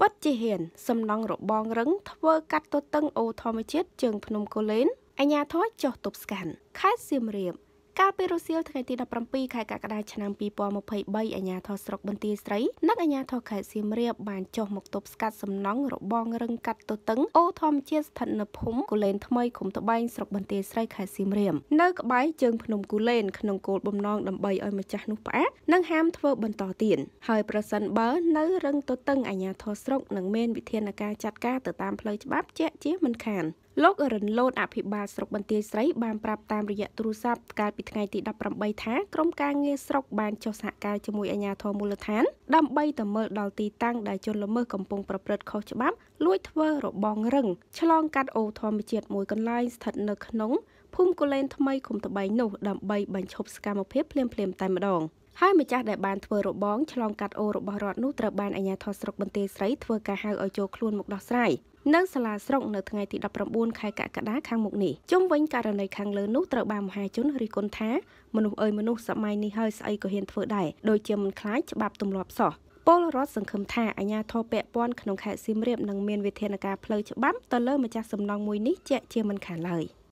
ពិតជាហ៊ានសំណង់របងរឹងធ្វើកាត់ទទឹងអូធម្មជាតិជើងភ្នំកូលែនអញ្ញាធរចុះទប់ស្កាន់ខេត្តសៀមរាបកាលពីរសៀលថ្ងៃទី17ខែកក្កដាឆ្នាំ2023អាជ្ញាធរស្រុកបន្ទាយស្រីនិងអាជ្ញាធរខេត្តសៀមរាបបានចុះមកទប់ស្កាត់សំណង់របងរឹងកាត់ទទឹងអូធម្មជាតិស្ថិតនៅភូមិគូលែនថ្មីឃុំត្បែងស្រុកបន្ទាយស្រីខេត្តសៀមរាបនៅក្បែរជើងភ្នំគូលែនក្នុងគោលបំណងដើម្បីឲ្យម្ចាស់នោះផ្អាកនិងហាមធ្វើបន្តទៀតហើយប្រសិនបើនៅរឹងទទឹងអាជ្ញាធរស្រុកនឹងមានវិធានការចាត់ការទៅតាមផ្លូវច្បាប់ជាក់ជាមិនខានលោករិនលូនអភិបាលស្រុកបន្ទាយស្រីបានប្រាប់តាមរយៈទូរស័ព្ទកាលពីថ្ងៃទី18ថាក្រមការងារស្រុកបានចុះសហការជាមួយអាជ្ញាធរមូលដ្ឋានដើម្បីទៅមើលដល់ទីតាំងដែលជនល្មើសកំពុងប្រព្រឹត្តខុសច្បាប់ លួចធ្វើរបងរឹងឆ្លងកាត់អូរធម្មជាតិមួយកន្លែងស្ថិតនៅក្នុងភូមិកូលែនថ្មីឃុំត្បែងនោះដើម្បីបញ្ឈប់សកម្មភាពភ្លាមៗតែម្ដងហើយម្ចាស់ដែលបានធ្វើរបងឆ្លងកាត់អូររបស់រដ្ឋនោះត្រូវបានអាជ្ញាធរស្រុកបន្ទាយស្រីធ្វើការហៅឲ្យចូលខ្លួនមកដោះស្រាយនៅសាលាស្រុកនៅថ្ងៃទី19ខែកក្កដាខាងមុខនេះជុំវិញករណីខាងលើនោះត្រូវបានមហាជនរិះគន់ថាមនុស្សអើយមនុស្សសម័យនេះហើយស្អីក៏ហ៊ានធ្វើដែរដូចជាមិនខ្លាចច្បាប់ទម្លាប់សោះពលរដ្ឋសង្ឃឹមថាអាជ្ញាធរពាក់ព័ន្ធក្នុងខេត្តសៀមរាបនឹងមានវិធានការផ្លូវច្បាប់ទៅលើម្ចាស់សំណងមួយនេះជាក់ជាមិនខានឡើយ។